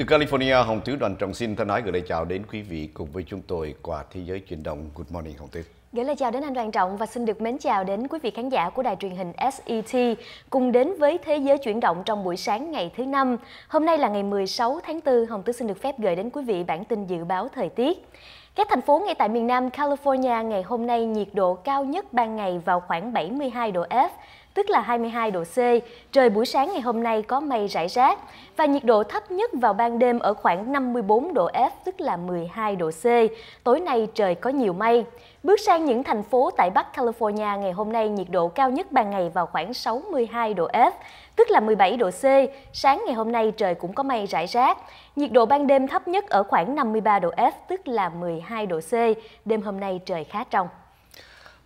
Từ California, Hồng Tứ Đoàn Trọng xin thân ái gửi lời chào đến quý vị cùng với chúng tôi qua Thế giới chuyển động Good Morning Hồng Tứ. Gửi lời chào đến anh Đoàn Trọng và xin được mến chào đến quý vị khán giả của đài truyền hình SET cùng đến với Thế giới chuyển động trong buổi sáng ngày thứ năm. Hôm nay là ngày 16 tháng 4, Hồng Tứ xin được phép gửi đến quý vị bản tin dự báo thời tiết. Các thành phố ngay tại miền Nam California ngày hôm nay nhiệt độ cao nhất ban ngày vào khoảng 72 độ F, tức là 22 độ C. Trời buổi sáng ngày hôm nay có mây rải rác và nhiệt độ thấp nhất vào ban đêm ở khoảng 54 độ F, tức là 12 độ C. Tối nay trời có nhiều mây. Bước sang những thành phố tại Bắc California ngày hôm nay nhiệt độ cao nhất ban ngày vào khoảng 62 độ F, tức là 17 độ C. Sáng ngày hôm nay trời cũng có mây rải rác. Nhiệt độ ban đêm thấp nhất ở khoảng 53 độ F, tức là 12 độ C. Đêm hôm nay trời khá trong.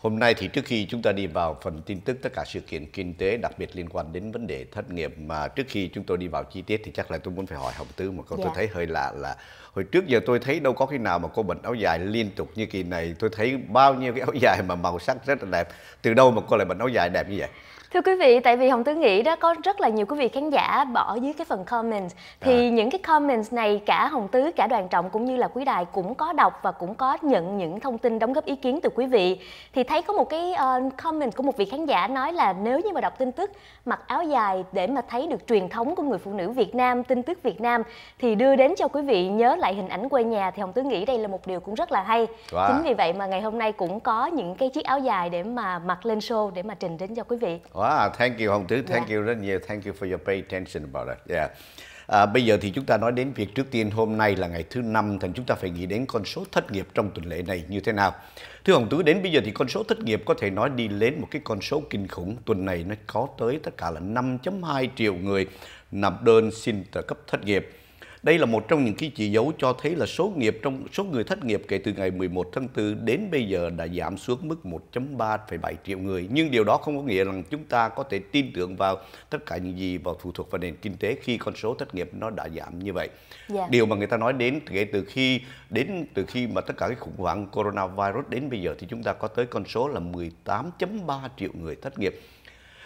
Hôm nay thì trước khi chúng ta đi vào phần tin tức tất cả sự kiện kinh tế đặc biệt liên quan đến vấn đề thất nghiệp mà trước khi chúng tôi đi vào chi tiết thì chắc là tôi muốn phải hỏi Hồng Tư một câu yeah. tôi dạ. thấy hơi lạ là hồi trước giờ tôi thấy đâu có khi nào mà cô bận áo dài liên tục như kỳ này tôi thấy bao nhiêu cái áo dài mà màu sắc rất là đẹp từ đâu mà cô lại bận áo dài đẹp như vậy? Thưa quý vị, tại vì Hồng tứ nghĩ đó có rất là nhiều quý vị khán giả bỏ dưới cái phần comment thì à. những cái comments này cả Hồng Tứ, cả đoàn trọng cũng như là quý đài cũng có đọc và cũng có nhận những thông tin đóng góp ý kiến từ quý vị. Thì thấy có một cái uh, comment của một vị khán giả nói là nếu như mà đọc tin tức mặc áo dài để mà thấy được truyền thống của người phụ nữ Việt Nam, tin tức Việt Nam thì đưa đến cho quý vị nhớ lại hình ảnh quê nhà thì Hồng Tứ nghĩ đây là một điều cũng rất là hay. Wow. Dạ. Chính vì vậy mà ngày hôm nay cũng có những cái chiếc áo dài để mà mặc lên show để mà trình đến cho quý vị. Wow dạ. Wow, thank you Hồng Thứ, thank yeah. Dạ. you rất nhiều. Thank you for your pay attention about it. Yeah. À, bây giờ thì chúng ta nói đến việc trước tiên hôm nay là ngày thứ năm thì chúng ta phải nghĩ đến con số thất nghiệp trong tuần lễ này như thế nào. Thưa Hồng Tú, đến bây giờ thì con số thất nghiệp có thể nói đi lên một cái con số kinh khủng. Tuần này nó có tới tất cả là 5.2 triệu người nộp đơn xin trợ cấp thất nghiệp đây là một trong những cái chỉ dấu cho thấy là số nghiệp trong số người thất nghiệp kể từ ngày 11 tháng 4 đến bây giờ đã giảm xuống mức 1.3,7 triệu người. Nhưng điều đó không có nghĩa rằng chúng ta có thể tin tưởng vào tất cả những gì và phụ thuộc vào nền kinh tế khi con số thất nghiệp nó đã giảm như vậy. Yeah. Dạ. Điều mà người ta nói đến kể từ khi đến từ khi mà tất cả cái khủng hoảng coronavirus đến bây giờ thì chúng ta có tới con số là 18.3 triệu người thất nghiệp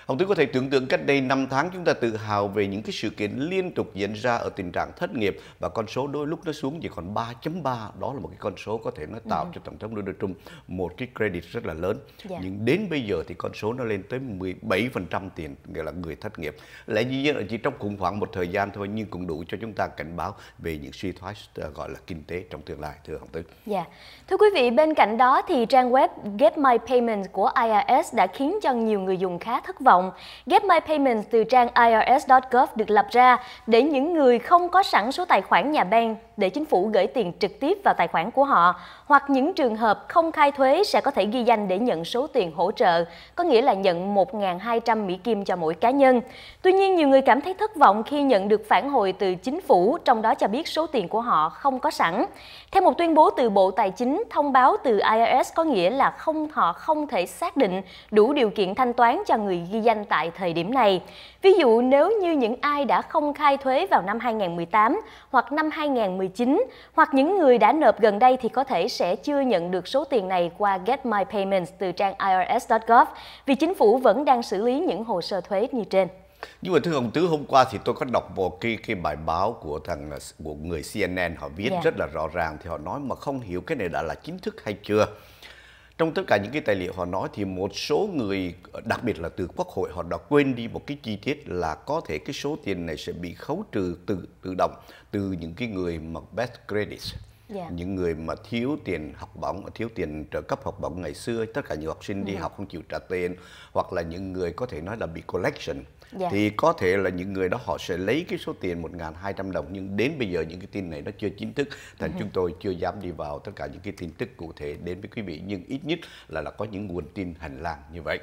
Hồng Tuyết có thể tưởng tượng cách đây 5 tháng chúng ta tự hào về những cái sự kiện liên tục diễn ra ở tình trạng thất nghiệp và con số đôi lúc nó xuống chỉ còn 3.3 đó là một cái con số có thể nó tạo ừ. cho Tổng thống Donald Trump một cái credit rất là lớn. Dạ. Nhưng đến bây giờ thì con số nó lên tới 17% tiền nghĩa là người thất nghiệp. Lẽ dĩ nhiên là chỉ trong cùng khoảng một thời gian thôi nhưng cũng đủ cho chúng ta cảnh báo về những suy thoái ờ, gọi là kinh tế trong tương lai thưa Hồng Tuyết. Dạ. Thưa quý vị, bên cạnh đó thì trang web Get My Payments của IRS đã khiến cho nhiều người dùng khá thất vọng vọng. GapMy Payments từ trang irs.gov được lập ra để những người không có sẵn số tài khoản nhà bang để chính phủ gửi tiền trực tiếp vào tài khoản của họ hoặc những trường hợp không khai thuế sẽ có thể ghi danh để nhận số tiền hỗ trợ, có nghĩa là nhận 1.200 Mỹ Kim cho mỗi cá nhân. Tuy nhiên, nhiều người cảm thấy thất vọng khi nhận được phản hồi từ chính phủ, trong đó cho biết số tiền của họ không có sẵn. Theo một tuyên bố từ Bộ Tài chính, thông báo từ IRS có nghĩa là không họ không thể xác định đủ điều kiện thanh toán cho người ghi danh tại thời điểm này. Ví dụ nếu như những ai đã không khai thuế vào năm 2018 hoặc năm 2019 hoặc những người đã nộp gần đây thì có thể sẽ chưa nhận được số tiền này qua Get My Payments từ trang irs.gov vì chính phủ vẫn đang xử lý những hồ sơ thuế như trên. Nhưng mà thưa ông Tứ hôm qua thì tôi có đọc một cái cái bài báo của thằng của người CNN họ viết yeah. Dạ. rất là rõ ràng thì họ nói mà không hiểu cái này đã là chính thức hay chưa trong tất cả những cái tài liệu họ nói thì một số người đặc biệt là từ quốc hội họ đã quên đi một cái chi tiết là có thể cái số tiền này sẽ bị khấu trừ tự tự động từ những cái người mà best credits Yeah. Dạ. những người mà thiếu tiền học bổng thiếu tiền trợ cấp học bổng ngày xưa tất cả những học sinh đi ừ. học không chịu trả tiền hoặc là những người có thể nói là bị collection Dạ. Thì có thể là những người đó họ sẽ lấy cái số tiền 1.200 đồng nhưng đến bây giờ những cái tin này nó chưa chính thức thành ừ. chúng tôi chưa dám đi vào tất cả những cái tin tức cụ thể đến với quý vị nhưng ít nhất là là có những nguồn tin hành lang như vậy.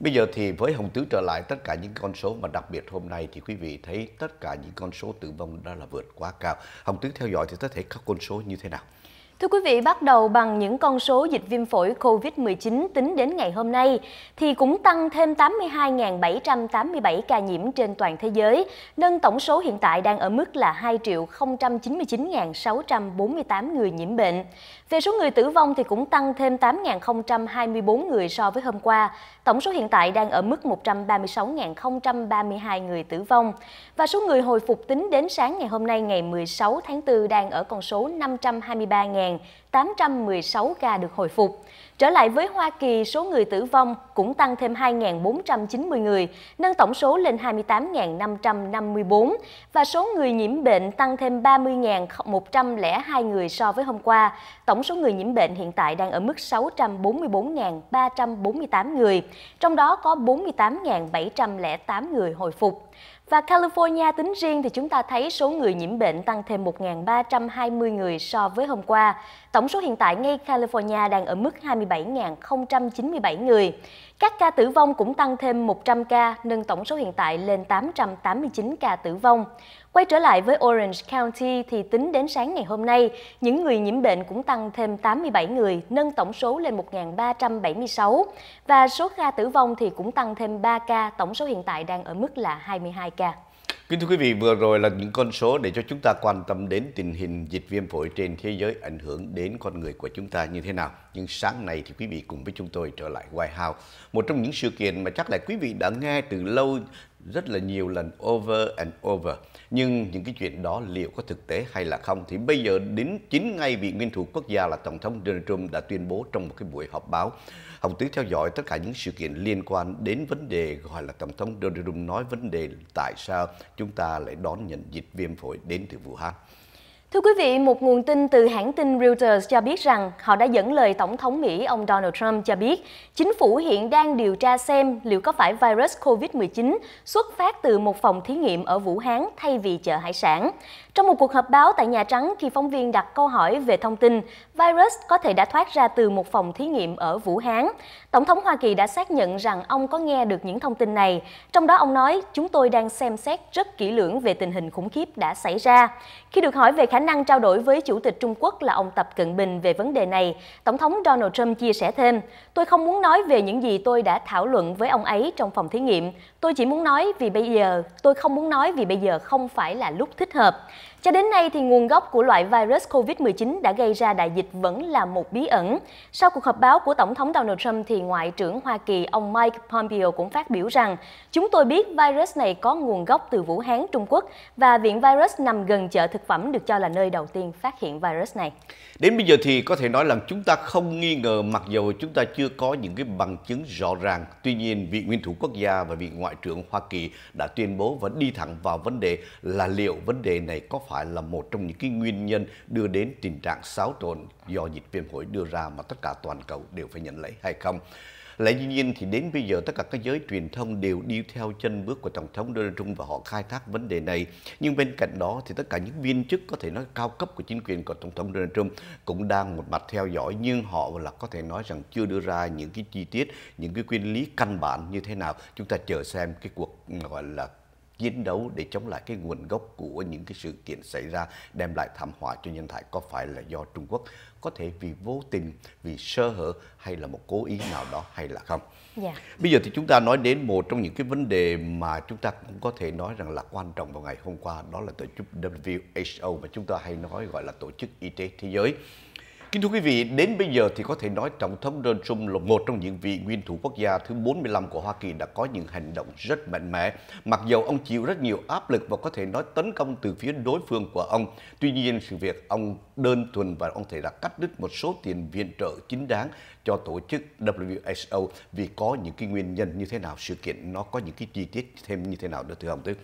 Bây giờ thì với Hồng Tứ trở lại tất cả những con số mà đặc biệt hôm nay thì quý vị thấy tất cả những con số tử vong đó là vượt quá cao. Hồng Tứ theo dõi thì có thể các con số như thế nào? Thưa quý vị, bắt đầu bằng những con số dịch viêm phổi COVID-19 tính đến ngày hôm nay thì cũng tăng thêm 82.787 ca nhiễm trên toàn thế giới, nâng tổng số hiện tại đang ở mức là 2.099.648 người nhiễm bệnh. Về số người tử vong thì cũng tăng thêm 8.024 người so với hôm qua. Tổng số hiện tại đang ở mức 136.032 người tử vong. Và số người hồi phục tính đến sáng ngày hôm nay ngày 16 tháng 4 đang ở con số 523.000. 816 ca được hồi phục. Trở lại với Hoa Kỳ, số người tử vong cũng tăng thêm 2.490 người, nâng tổng số lên 28.554 và số người nhiễm bệnh tăng thêm 30.102 người so với hôm qua. Tổng số người nhiễm bệnh hiện tại đang ở mức 644.348 người, trong đó có 48.708 người hồi phục. Và California tính riêng thì chúng ta thấy số người nhiễm bệnh tăng thêm 1.320 người so với hôm qua. Tổng số hiện tại ngay California đang ở mức 27.097 người. Các ca tử vong cũng tăng thêm 100 ca, nâng tổng số hiện tại lên 889 ca tử vong. Quay trở lại với Orange County thì tính đến sáng ngày hôm nay, những người nhiễm bệnh cũng tăng thêm 87 người, nâng tổng số lên 1.376. Và số ca tử vong thì cũng tăng thêm 3 ca, tổng số hiện tại đang ở mức là 22 ca. Kính thưa quý vị, vừa rồi là những con số để cho chúng ta quan tâm đến tình hình dịch viêm phổi trên thế giới ảnh hưởng đến con người của chúng ta như thế nào. Nhưng sáng nay thì quý vị cùng với chúng tôi trở lại White House, một trong những sự kiện mà chắc là quý vị đã nghe từ lâu rất là nhiều lần over and over nhưng những cái chuyện đó liệu có thực tế hay là không thì bây giờ đến chính ngay vị nguyên thủ quốc gia là tổng thống Donald Trump đã tuyên bố trong một cái buổi họp báo hồng tứ theo dõi tất cả những sự kiện liên quan đến vấn đề gọi là tổng thống Donald Trump nói vấn đề tại sao chúng ta lại đón nhận dịch viêm phổi đến từ Vũ Hán Thưa quý vị, một nguồn tin từ hãng tin Reuters cho biết rằng họ đã dẫn lời Tổng thống Mỹ ông Donald Trump cho biết chính phủ hiện đang điều tra xem liệu có phải virus COVID-19 xuất phát từ một phòng thí nghiệm ở Vũ Hán thay vì chợ hải sản. Trong một cuộc họp báo tại Nhà Trắng khi phóng viên đặt câu hỏi về thông tin virus có thể đã thoát ra từ một phòng thí nghiệm ở Vũ Hán, Tổng thống Hoa Kỳ đã xác nhận rằng ông có nghe được những thông tin này. Trong đó ông nói, chúng tôi đang xem xét rất kỹ lưỡng về tình hình khủng khiếp đã xảy ra. Khi được hỏi về khả năng trao đổi với Chủ tịch Trung Quốc là ông Tập Cận Bình về vấn đề này, Tổng thống Donald Trump chia sẻ thêm, tôi không muốn nói về những gì tôi đã thảo luận với ông ấy trong phòng thí nghiệm, Tôi chỉ muốn nói vì bây giờ, tôi không muốn nói vì bây giờ không phải là lúc thích hợp. Cho đến nay thì nguồn gốc của loại virus COVID-19 đã gây ra đại dịch vẫn là một bí ẩn. Sau cuộc họp báo của Tổng thống Donald Trump thì Ngoại trưởng Hoa Kỳ ông Mike Pompeo cũng phát biểu rằng chúng tôi biết virus này có nguồn gốc từ Vũ Hán, Trung Quốc và viện virus nằm gần chợ thực phẩm được cho là nơi đầu tiên phát hiện virus này. Đến bây giờ thì có thể nói là chúng ta không nghi ngờ mặc dù chúng ta chưa có những cái bằng chứng rõ ràng. Tuy nhiên, vị nguyên thủ quốc gia và vị ngoại trưởng Hoa Kỳ đã tuyên bố và đi thẳng vào vấn đề là liệu vấn đề này có phải là một trong những cái nguyên nhân đưa đến tình trạng xáo trộn do dịch viêm phổi đưa ra mà tất cả toàn cầu đều phải nhận lấy hay không lại dĩ nhiên thì đến bây giờ tất cả các giới truyền thông đều đi theo chân bước của tổng thống Donald Trump và họ khai thác vấn đề này nhưng bên cạnh đó thì tất cả những viên chức có thể nói cao cấp của chính quyền của tổng thống Donald Trump cũng đang một mặt theo dõi nhưng họ là có thể nói rằng chưa đưa ra những cái chi tiết những cái nguyên lý căn bản như thế nào chúng ta chờ xem cái cuộc gọi là chiến đấu để chống lại cái nguồn gốc của những cái sự kiện xảy ra đem lại thảm họa cho nhân loại có phải là do Trung Quốc có thể vì vô tình vì sơ hở hay là một cố ý nào đó hay là không yeah. Dạ. bây giờ thì chúng ta nói đến một trong những cái vấn đề mà chúng ta cũng có thể nói rằng là quan trọng vào ngày hôm qua đó là tổ chức WHO mà chúng ta hay nói gọi là tổ chức y tế thế giới Kính thưa quý vị, đến bây giờ thì có thể nói Tổng thống Donald Trump là một trong những vị nguyên thủ quốc gia thứ 45 của Hoa Kỳ đã có những hành động rất mạnh mẽ. Mặc dù ông chịu rất nhiều áp lực và có thể nói tấn công từ phía đối phương của ông, tuy nhiên sự việc ông đơn thuần và ông thể đã cắt đứt một số tiền viện trợ chính đáng cho tổ chức WHO vì có những cái nguyên nhân như thế nào, sự kiện nó có những cái chi tiết thêm như thế nào nữa thưa ông Tức.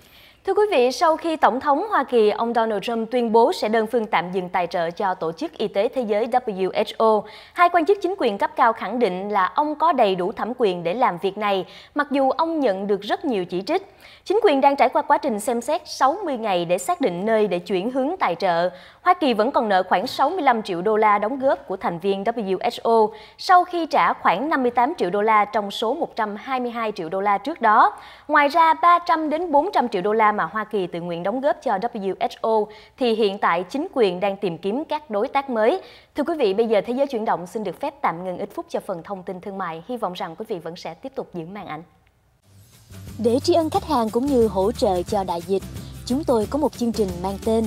Thưa quý vị, sau khi Tổng thống Hoa Kỳ ông Donald Trump tuyên bố sẽ đơn phương tạm dừng tài trợ cho Tổ chức Y tế Thế giới WHO, hai quan chức chính quyền cấp cao khẳng định là ông có đầy đủ thẩm quyền để làm việc này, mặc dù ông nhận được rất nhiều chỉ trích. Chính quyền đang trải qua quá trình xem xét 60 ngày để xác định nơi để chuyển hướng tài trợ. Hoa Kỳ vẫn còn nợ khoảng 65 triệu đô la đóng góp của thành viên WHO sau khi trả khoảng 58 triệu đô la trong số 122 triệu đô la trước đó. Ngoài ra, 300 đến 400 triệu đô la mà Hoa Kỳ tự nguyện đóng góp cho WHO thì hiện tại chính quyền đang tìm kiếm các đối tác mới. Thưa quý vị, bây giờ Thế giới chuyển động xin được phép tạm ngừng ít phút cho phần thông tin thương mại. Hy vọng rằng quý vị vẫn sẽ tiếp tục giữ màn ảnh. Để tri ân khách hàng cũng như hỗ trợ cho đại dịch, chúng tôi có một chương trình mang tên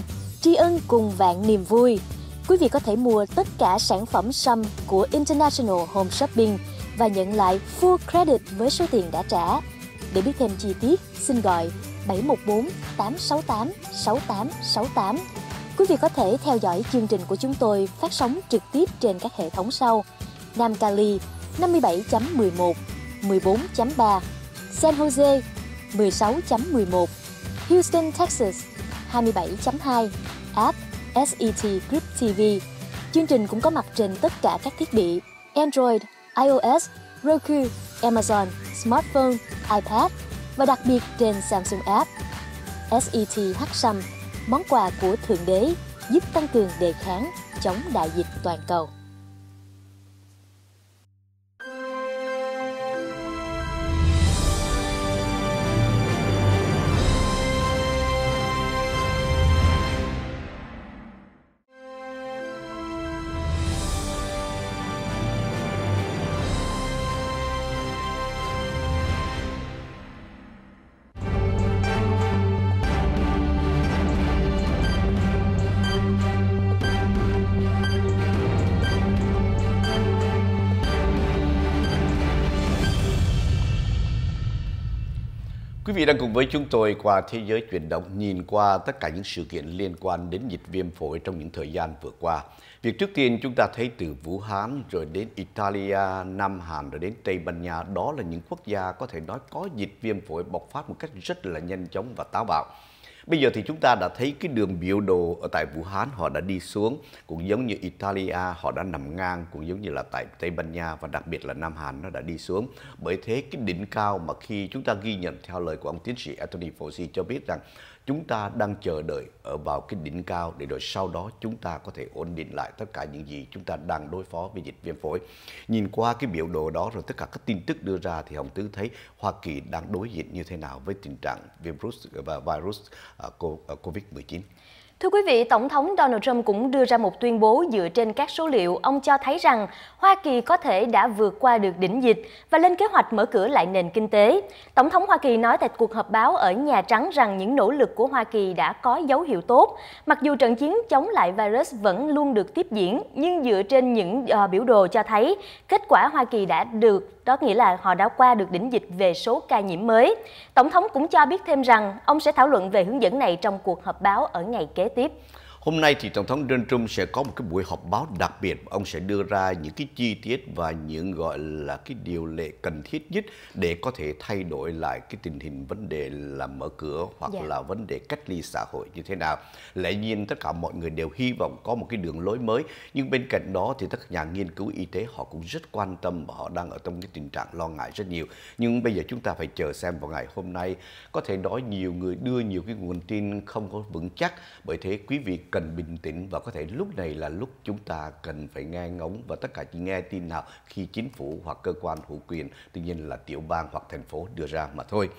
tri ân cùng vạn niềm vui. Quý vị có thể mua tất cả sản phẩm sâm của International Home Shopping và nhận lại full credit với số tiền đã trả. Để biết thêm chi tiết, xin gọi 714 868 6868. Quý vị có thể theo dõi chương trình của chúng tôi phát sóng trực tiếp trên các hệ thống sau. Nam Cali 57.11, 14.3, San Jose 16.11, Houston, Texas 27.2, app SET Group TV. Chương trình cũng có mặt trên tất cả các thiết bị Android, iOS, Roku, Amazon, smartphone, iPad và đặc biệt trên Samsung app. SET H món quà của Thượng Đế giúp tăng cường đề kháng chống đại dịch toàn cầu. Quý vị đang cùng với chúng tôi qua thế giới chuyển động nhìn qua tất cả những sự kiện liên quan đến dịch viêm phổi trong những thời gian vừa qua. Việc trước tiên chúng ta thấy từ Vũ Hán rồi đến Italia, Nam Hàn rồi đến Tây Ban Nha đó là những quốc gia có thể nói có dịch viêm phổi bộc phát một cách rất là nhanh chóng và táo bạo. Bây giờ thì chúng ta đã thấy cái đường biểu đồ ở tại Vũ Hán họ đã đi xuống, cũng giống như Italia họ đã nằm ngang, cũng giống như là tại Tây Ban Nha và đặc biệt là Nam Hàn nó đã đi xuống. Bởi thế cái đỉnh cao mà khi chúng ta ghi nhận theo lời của ông tiến sĩ Anthony Fauci cho biết rằng chúng ta đang chờ đợi ở vào cái đỉnh cao để rồi sau đó chúng ta có thể ổn định lại tất cả những gì chúng ta đang đối phó với dịch viêm phổi. Nhìn qua cái biểu đồ đó rồi tất cả các tin tức đưa ra thì Hồng Tứ thấy Hoa Kỳ đang đối diện như thế nào với tình trạng virus ờ, và virus ờ, ờ, COVID-19. Thưa quý vị, Tổng thống Donald Trump cũng đưa ra một tuyên bố dựa trên các số liệu. Ông cho thấy rằng Hoa Kỳ có thể đã vượt qua được đỉnh dịch và lên kế hoạch mở cửa lại nền kinh tế. Tổng thống Hoa Kỳ nói tại cuộc họp báo ở Nhà Trắng rằng những nỗ lực của Hoa Kỳ đã có dấu hiệu tốt. Mặc dù trận chiến chống lại virus vẫn luôn được tiếp diễn, nhưng dựa trên những uh, biểu đồ cho thấy kết quả Hoa Kỳ đã được đó nghĩa là họ đã qua được đỉnh dịch về số ca nhiễm mới. Tổng thống cũng cho biết thêm rằng ông sẽ thảo luận về hướng dẫn này trong cuộc họp báo ở ngày kế tiếp Hôm nay thì Tổng thống Donald Trump sẽ có một cái buổi họp báo đặc biệt. Ông sẽ đưa ra những cái chi tiết và những gọi là cái điều lệ cần thiết nhất để có thể thay đổi lại cái tình hình vấn đề là mở cửa hoặc yeah. Dạ. là vấn đề cách ly xã hội như thế nào. Lẽ nhiên tất cả mọi người đều hy vọng có một cái đường lối mới. Nhưng bên cạnh đó thì các nhà nghiên cứu y tế họ cũng rất quan tâm và họ đang ở trong cái tình trạng lo ngại rất nhiều. Nhưng bây giờ chúng ta phải chờ xem vào ngày hôm nay. Có thể nói nhiều người đưa nhiều cái nguồn tin không có vững chắc. Bởi thế quý vị cần cần bình tĩnh và có thể lúc này là lúc chúng ta cần phải nghe ngóng và tất cả chỉ nghe tin nào khi chính phủ hoặc cơ quan hữu quyền, tuy nhiên là tiểu bang hoặc thành phố đưa ra mà thôi.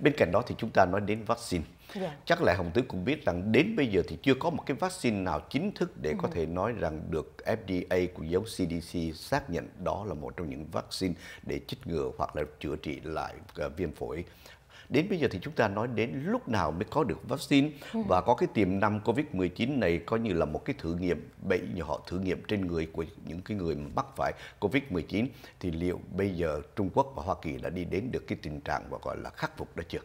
Bên cạnh đó thì chúng ta nói đến vaccine. Yeah. Dạ. Chắc là Hồng Tứ cũng biết rằng đến bây giờ thì chưa có một cái vaccine nào chính thức để có ừ. thể nói rằng được FDA của dấu CDC xác nhận đó là một trong những vaccine để chích ngừa hoặc là chữa trị lại ờ, viêm phổi Đến bây giờ thì chúng ta nói đến lúc nào mới có được vaccine ừ. và có cái tiềm năng COVID-19 này coi như là một cái thử nghiệm bệnh như họ thử nghiệm trên người của những cái người mắc phải COVID-19 thì liệu bây giờ Trung Quốc và Hoa Kỳ đã đi đến được cái tình trạng và gọi là khắc phục đã chưa?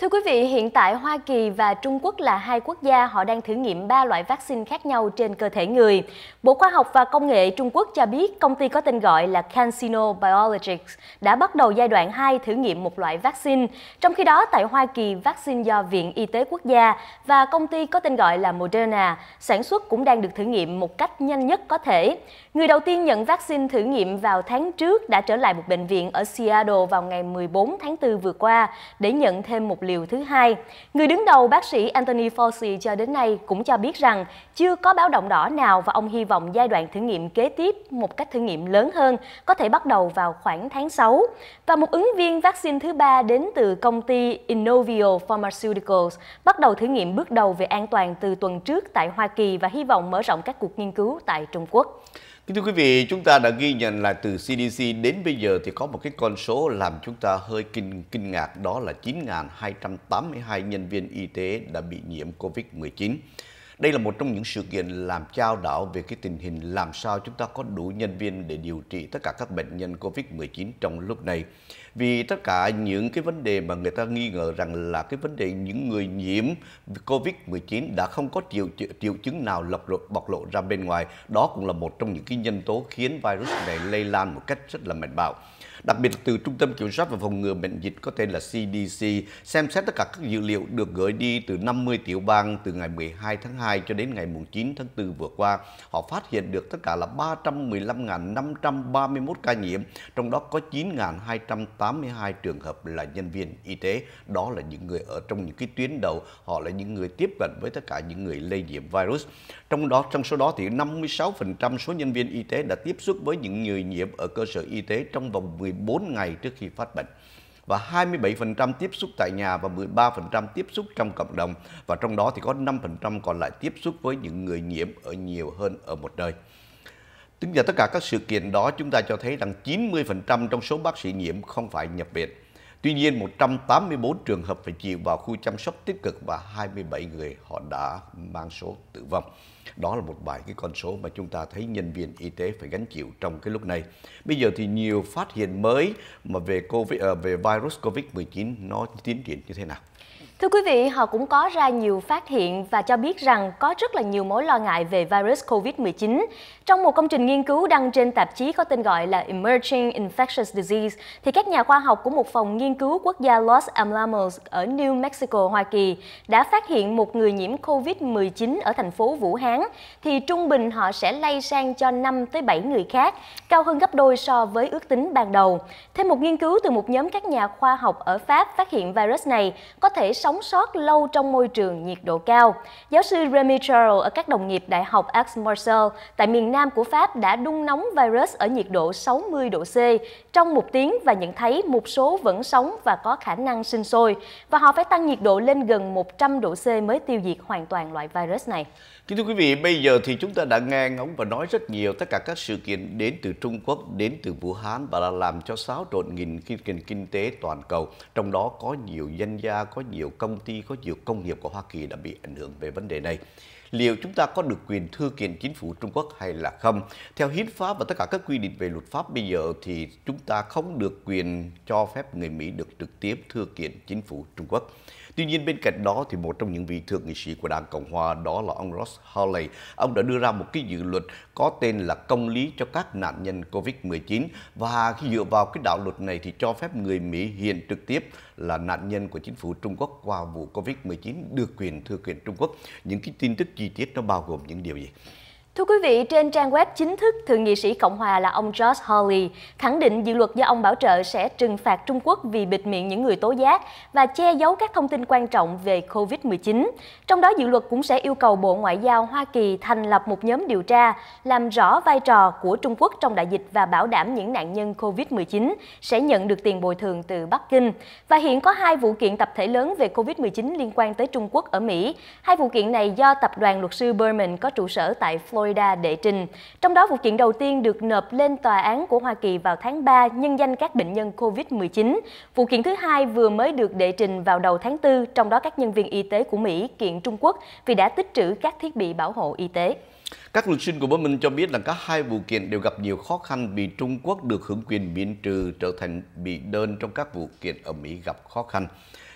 Thưa quý vị, hiện tại Hoa Kỳ và Trung Quốc là hai quốc gia họ đang thử nghiệm ba loại vaccine khác nhau trên cơ thể người. Bộ Khoa học và Công nghệ Trung Quốc cho biết công ty có tên gọi là CanSino Biologics đã bắt đầu giai đoạn 2 thử nghiệm một loại vaccine. Trong khi đó, tại Hoa Kỳ, vaccine do Viện Y tế Quốc gia và công ty có tên gọi là Moderna sản xuất cũng đang được thử nghiệm một cách nhanh nhất có thể. Người đầu tiên nhận vaccine thử nghiệm vào tháng trước đã trở lại một bệnh viện ở Seattle vào ngày 14 tháng 4 vừa qua để nhận thêm một liều thứ hai. Người đứng đầu bác sĩ Anthony Fauci cho đến nay cũng cho biết rằng chưa có báo động đỏ nào và ông hy vọng giai đoạn thử nghiệm kế tiếp một cách thử nghiệm lớn hơn có thể bắt đầu vào khoảng tháng 6. Và một ứng viên vaccine thứ ba đến từ công ty Innovio Pharmaceuticals bắt đầu thử nghiệm bước đầu về an toàn từ tuần trước tại Hoa Kỳ và hy vọng mở rộng các cuộc nghiên cứu tại Trung Quốc. Kính thưa quý vị, chúng ta đã ghi nhận là từ CDC đến bây giờ thì có một cái con số làm chúng ta hơi kinh kinh ngạc đó là 9.282 nhân viên y tế đã bị nhiễm COVID-19. Đây là một trong những sự kiện làm trao đảo về cái tình hình làm sao chúng ta có đủ nhân viên để điều trị tất cả các bệnh nhân COVID-19 trong lúc này. Vì tất cả những cái vấn đề mà người ta nghi ngờ rằng là cái vấn đề những người nhiễm COVID-19 đã không có triệu, triệu chứng nào lập lộ, bộc lộ ra bên ngoài. Đó cũng là một trong những cái nhân tố khiến virus này lây lan một cách rất là mạnh bạo đặc biệt từ Trung tâm Kiểm soát và Phòng ngừa Bệnh dịch có tên là CDC, xem xét tất cả các dữ liệu được gửi đi từ 50 tiểu bang từ ngày 12 tháng 2 cho đến ngày 9 tháng 4 vừa qua. Họ phát hiện được tất cả là 315.531 ca nhiễm, trong đó có 9.282 trường hợp là nhân viên y tế. Đó là những người ở trong những cái tuyến đầu, họ là những người tiếp cận với tất cả những người lây nhiễm virus. Trong đó trong số đó thì 56% số nhân viên y tế đã tiếp xúc với những người nhiễm ở cơ sở y tế trong vòng 14 ngày trước khi phát bệnh và 27% tiếp xúc tại nhà và 13% tiếp xúc trong cộng đồng và trong đó thì có 5% còn lại tiếp xúc với những người nhiễm ở nhiều hơn ở một nơi. Tính vào tất cả các sự kiện đó chúng ta cho thấy rằng 90% trong số bác sĩ nhiễm không phải nhập viện. Tuy nhiên 184 trường hợp phải chịu vào khu chăm sóc tích cực và 27 người họ đã mang số tử vong. Đó là một vài cái con số mà chúng ta thấy nhân viên y tế phải gánh chịu trong cái lúc này. Bây giờ thì nhiều phát hiện mới mà về COVID, à, về virus COVID-19 nó tiến triển như thế nào? Thưa quý vị, họ cũng có ra nhiều phát hiện và cho biết rằng có rất là nhiều mối lo ngại về virus COVID-19. Trong một công trình nghiên cứu đăng trên tạp chí có tên gọi là Emerging Infectious Disease, thì các nhà khoa học của một phòng nghiên cứu quốc gia Los Alamos ở New Mexico, Hoa Kỳ đã phát hiện một người nhiễm COVID-19 ở thành phố Vũ Hán, thì trung bình họ sẽ lây sang cho 5 tới 7 người khác, cao hơn gấp đôi so với ước tính ban đầu. Thêm một nghiên cứu từ một nhóm các nhà khoa học ở Pháp phát hiện virus này có thể sau sống sót lâu trong môi trường nhiệt độ cao. Giáo sư Remy Charles ở các đồng nghiệp Đại học Aix-Marseille tại miền Nam của Pháp đã đun nóng virus ở nhiệt độ 60 độ C trong một tiếng và nhận thấy một số vẫn sống và có khả năng sinh sôi và họ phải tăng nhiệt độ lên gần 100 độ C mới tiêu diệt hoàn toàn loại virus này. Kính thưa quý vị, bây giờ thì chúng ta đã nghe ngóng và nói rất nhiều tất cả các sự kiện đến từ Trung Quốc, đến từ Vũ Hán và là làm cho xáo trộn nghìn kinh, kinh tế toàn cầu. Trong đó có nhiều danh gia, có nhiều công ty, có nhiều công nghiệp của Hoa Kỳ đã bị ảnh hưởng về vấn đề này liệu chúng ta có được quyền thư kiện chính phủ Trung Quốc hay là không. Theo hiến pháp và tất cả các quy định về luật pháp bây giờ thì chúng ta không được quyền cho phép người Mỹ được trực tiếp thư kiện chính phủ Trung Quốc. Tuy nhiên bên cạnh đó thì một trong những vị thượng nghị sĩ của Đảng Cộng Hòa đó là ông Ross Hawley, ông đã đưa ra một cái dự luật có tên là công lý cho các nạn nhân Covid-19 và khi dựa vào cái đạo luật này thì cho phép người Mỹ hiện trực tiếp là nạn nhân của chính phủ Trung Quốc qua vụ Covid-19 được quyền thừa quyền Trung Quốc. Những cái tin tức chi tiết nó bao gồm những điều gì? Thưa quý vị, trên trang web chính thức, Thượng nghị sĩ Cộng hòa là ông George Hawley khẳng định dự luật do ông bảo trợ sẽ trừng phạt Trung Quốc vì bịt miệng những người tố giác và che giấu các thông tin quan trọng về COVID-19. Trong đó, dự luật cũng sẽ yêu cầu Bộ Ngoại giao Hoa Kỳ thành lập một nhóm điều tra, làm rõ vai trò của Trung Quốc trong đại dịch và bảo đảm những nạn nhân COVID-19 sẽ nhận được tiền bồi thường từ Bắc Kinh. Và hiện có hai vụ kiện tập thể lớn về COVID-19 liên quan tới Trung Quốc ở Mỹ. Hai vụ kiện này do Tập đoàn Luật sư Berman có trụ sở tại Florida Florida đệ trình. Trong đó, vụ kiện đầu tiên được nộp lên tòa án của Hoa Kỳ vào tháng 3 nhân danh các bệnh nhân COVID-19. Vụ kiện thứ hai vừa mới được đệ trình vào đầu tháng 4, trong đó các nhân viên y tế của Mỹ kiện Trung Quốc vì đã tích trữ các thiết bị bảo hộ y tế. Các luật sư của Bố Minh cho biết là các hai vụ kiện đều gặp nhiều khó khăn vì Trung Quốc được hưởng quyền miễn trừ trở thành bị đơn trong các vụ kiện ở Mỹ gặp khó khăn.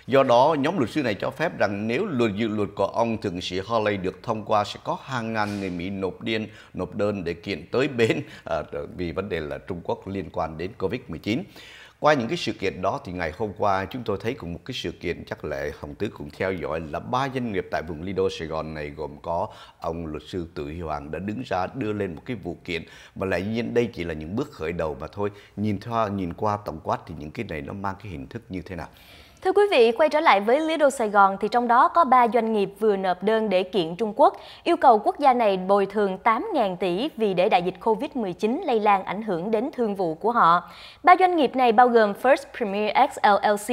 Do đó, nhóm luật sư này cho phép rằng nếu luật dự luật của ông thượng sĩ Hawley được thông qua sẽ có hàng ngàn người Mỹ nộp điên, nộp đơn để kiện tới bến à, vì vấn đề là Trung Quốc liên quan đến Covid-19. Qua những cái sự kiện đó thì ngày hôm qua chúng tôi thấy cùng một cái sự kiện chắc lẽ Hồng Tứ cũng theo dõi là ba doanh nghiệp tại vùng Lido Sài Gòn này gồm có ông luật sư Tử Hiếu Hoàng đã đứng ra đưa lên một cái vụ kiện và lại nhiên đây chỉ là những bước khởi đầu mà thôi. Nhìn qua nhìn qua tổng quát thì những cái này nó mang cái hình thức như thế nào? Thưa quý vị, quay trở lại với Little Sài Gòn thì trong đó có 3 doanh nghiệp vừa nộp đơn để kiện Trung Quốc, yêu cầu quốc gia này bồi thường 8.000 tỷ vì để đại dịch Covid-19 lây lan ảnh hưởng đến thương vụ của họ. Ba doanh nghiệp này bao gồm First Premier X LLC,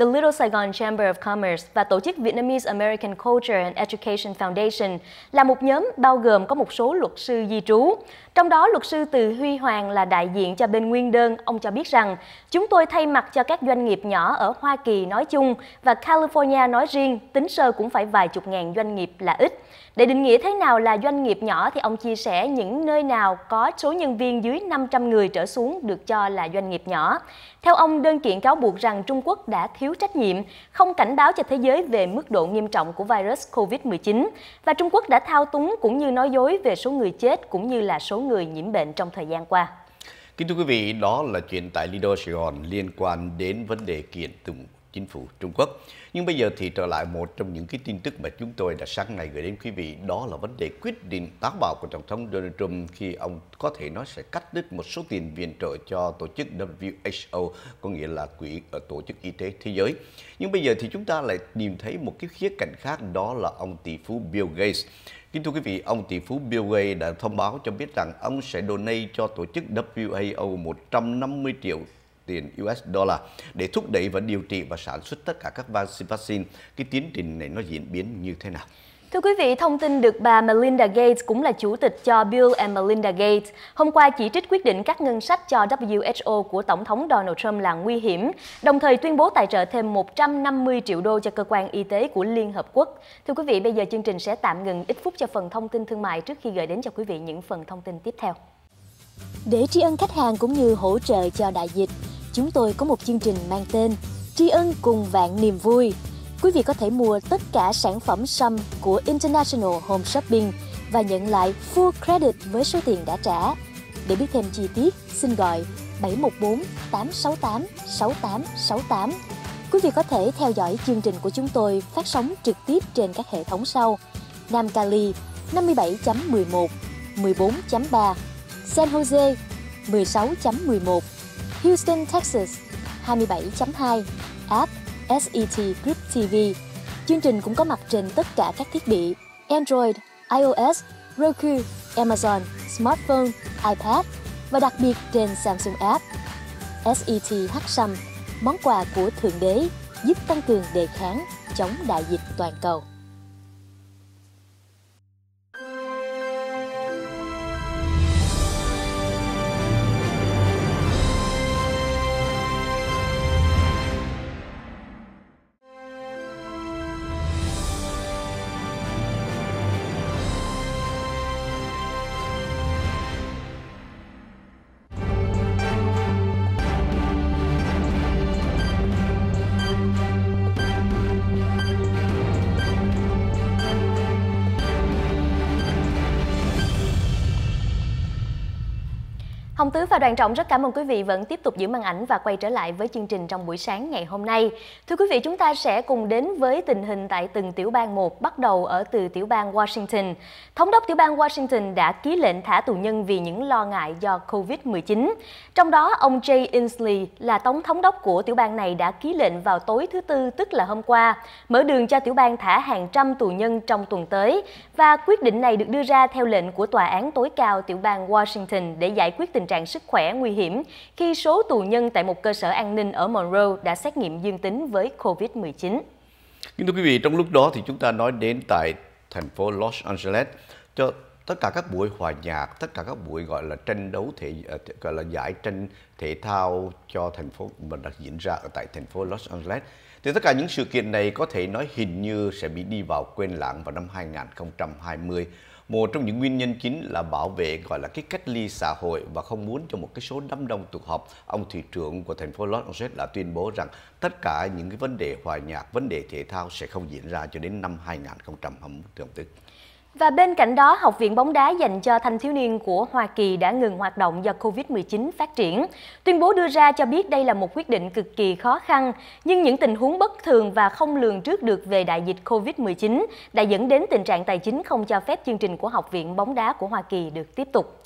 The Little Saigon Chamber of Commerce và tổ chức Vietnamese American Culture and Education Foundation là một nhóm bao gồm có một số luật sư di trú. Trong đó, luật sư Từ Huy Hoàng là đại diện cho bên nguyên đơn, ông cho biết rằng chúng tôi thay mặt cho các doanh nghiệp nhỏ ở Hoa Kỳ nói chung và California nói riêng, tính sơ cũng phải vài chục ngàn doanh nghiệp là ít. Để định nghĩa thế nào là doanh nghiệp nhỏ thì ông chia sẻ những nơi nào có số nhân viên dưới 500 người trở xuống được cho là doanh nghiệp nhỏ. Theo ông, đơn kiện cáo buộc rằng Trung Quốc đã thiếu trách nhiệm, không cảnh báo cho thế giới về mức độ nghiêm trọng của virus COVID-19 và Trung Quốc đã thao túng cũng như nói dối về số người chết cũng như là số người nhiễm bệnh trong thời gian qua. Kính thưa quý vị, đó là chuyện tại Lido Sài Gòn liên quan đến vấn đề kiện tụng chính phủ Trung Quốc. Nhưng bây giờ thì trở lại một trong những cái tin tức mà chúng tôi đã sáng nay gửi đến quý vị, đó là vấn đề quyết định táo bạo của Tổng thống Donald Trump khi ông có thể nói sẽ cắt đứt một số tiền viện trợ cho tổ chức WHO, có nghĩa là quỹ ở ờ, Tổ chức Y tế Thế giới. Nhưng bây giờ thì chúng ta lại nhìn thấy một cái khía cạnh khác đó là ông tỷ phú Bill Gates. Kính thưa quý vị, ông tỷ phú Bill Gates đã thông báo cho biết rằng ông sẽ donate cho tổ chức WHO 150 triệu tiền US để thúc đẩy và điều trị và sản xuất tất cả các vaccine. Cái tiến trình này nó diễn biến như thế nào? Thưa quý vị, thông tin được bà Melinda Gates cũng là chủ tịch cho Bill and Melinda Gates hôm qua chỉ trích quyết định cắt ngân sách cho WHO của Tổng thống Donald Trump là nguy hiểm, đồng thời tuyên bố tài trợ thêm 150 triệu đô cho cơ quan y tế của Liên Hợp Quốc. Thưa quý vị, bây giờ chương trình sẽ tạm ngừng ít phút cho phần thông tin thương mại trước khi gửi đến cho quý vị những phần thông tin tiếp theo. Để tri ân khách hàng cũng như hỗ trợ cho đại dịch, chúng tôi có một chương trình mang tên Tri ân cùng vạn niềm vui. Quý vị có thể mua tất cả sản phẩm sâm của International Home Shopping và nhận lại full credit với số tiền đã trả. Để biết thêm chi tiết, xin gọi 714 868 6868. Quý vị có thể theo dõi chương trình của chúng tôi phát sóng trực tiếp trên các hệ thống sau. Nam Cali 57.11, 14.3, San Jose 16.11, Houston, Texas 27.2 app SET Group TV. Chương trình cũng có mặt trên tất cả các thiết bị Android, iOS, Roku, Amazon, smartphone, iPad và đặc biệt trên Samsung app. SET H món quà của Thượng Đế giúp tăng cường đề kháng chống đại dịch toàn cầu. và Đoàn Trọng rất cảm ơn quý vị vẫn tiếp tục giữ màn ảnh và quay trở lại với chương trình trong buổi sáng ngày hôm nay. Thưa quý vị, chúng ta sẽ cùng đến với tình hình tại từng tiểu bang một, bắt đầu ở từ tiểu bang Washington. Thống đốc tiểu bang Washington đã ký lệnh thả tù nhân vì những lo ngại do COVID-19. Trong đó, ông Jay Inslee là tổng thống đốc của tiểu bang này đã ký lệnh vào tối thứ Tư, tức là hôm qua, mở đường cho tiểu bang thả hàng trăm tù nhân trong tuần tới. Và quyết định này được đưa ra theo lệnh của Tòa án tối cao tiểu bang Washington để giải quyết tình trạng sức sức khỏe nguy hiểm khi số tù nhân tại một cơ sở an ninh ở Monroe đã xét nghiệm dương tính với COVID-19. Nhưng thưa quý vị, trong lúc đó thì chúng ta nói đến tại thành phố Los Angeles cho tất cả các buổi hòa nhạc, tất cả các buổi gọi là tranh đấu thể ờ, gọi là giải tranh thể thao cho thành phố mà đã diễn ra ở tại thành phố Los Angeles. Thì tất cả những sự kiện này có thể nói hình như sẽ bị đi vào quên lãng vào năm 2020 một trong những nguyên nhân chính là bảo vệ gọi là cái cách ly xã hội và không muốn cho một cái số đám đông tụ họp. Ông thị trưởng của thành phố Los Angeles đã tuyên bố rằng tất cả những cái vấn đề hòa nhạc, vấn đề thể thao sẽ không diễn ra cho đến năm 2021 thưa ông Tức. Và bên cạnh đó, Học viện bóng đá dành cho thanh thiếu niên của Hoa Kỳ đã ngừng hoạt động do Covid-19 phát triển. Tuyên bố đưa ra cho biết đây là một quyết định cực kỳ khó khăn, nhưng những tình huống bất thường và không lường trước được về đại dịch Covid-19 đã dẫn đến tình trạng tài chính không cho phép chương trình của Học viện bóng đá của Hoa Kỳ được tiếp tục.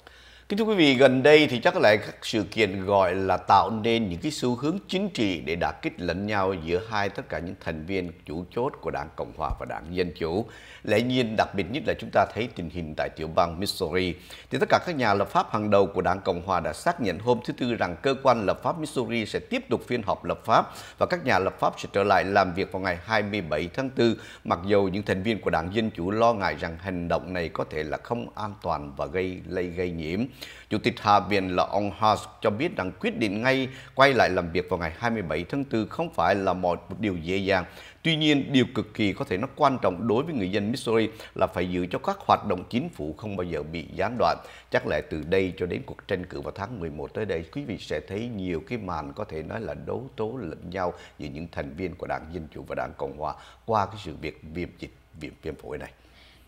Kính thưa quý vị, gần đây thì chắc lại các sự kiện gọi là tạo nên những cái xu hướng chính trị để đả kích lẫn nhau giữa hai tất cả những thành viên chủ chốt của Đảng Cộng hòa và Đảng Dân chủ. Lẽ nhiên đặc biệt nhất là chúng ta thấy tình hình tại tiểu bang Missouri. Thì tất cả các nhà lập pháp hàng đầu của Đảng Cộng hòa đã xác nhận hôm thứ tư rằng cơ quan lập pháp Missouri sẽ tiếp tục phiên họp lập pháp và các nhà lập pháp sẽ trở lại làm việc vào ngày 27 tháng 4, mặc dù những thành viên của Đảng Dân chủ lo ngại rằng hành động này có thể là không an toàn và gây lây gây nhiễm. Chủ tịch Hạ viện là ông House cho biết rằng quyết định ngay quay lại làm việc vào ngày 27 tháng 4 không phải là một điều dễ dàng. Tuy nhiên, điều cực kỳ có thể nó quan trọng đối với người dân Missouri là phải giữ cho các hoạt động chính phủ không bao giờ bị gián đoạn. Chắc lẽ từ đây cho đến cuộc tranh cử vào tháng 11 tới đây, quý vị sẽ thấy nhiều cái màn có thể nói là đấu tố lẫn nhau giữa những thành viên của Đảng Dân Chủ và Đảng Cộng Hòa qua cái sự việc viêm dịch viêm phổi này.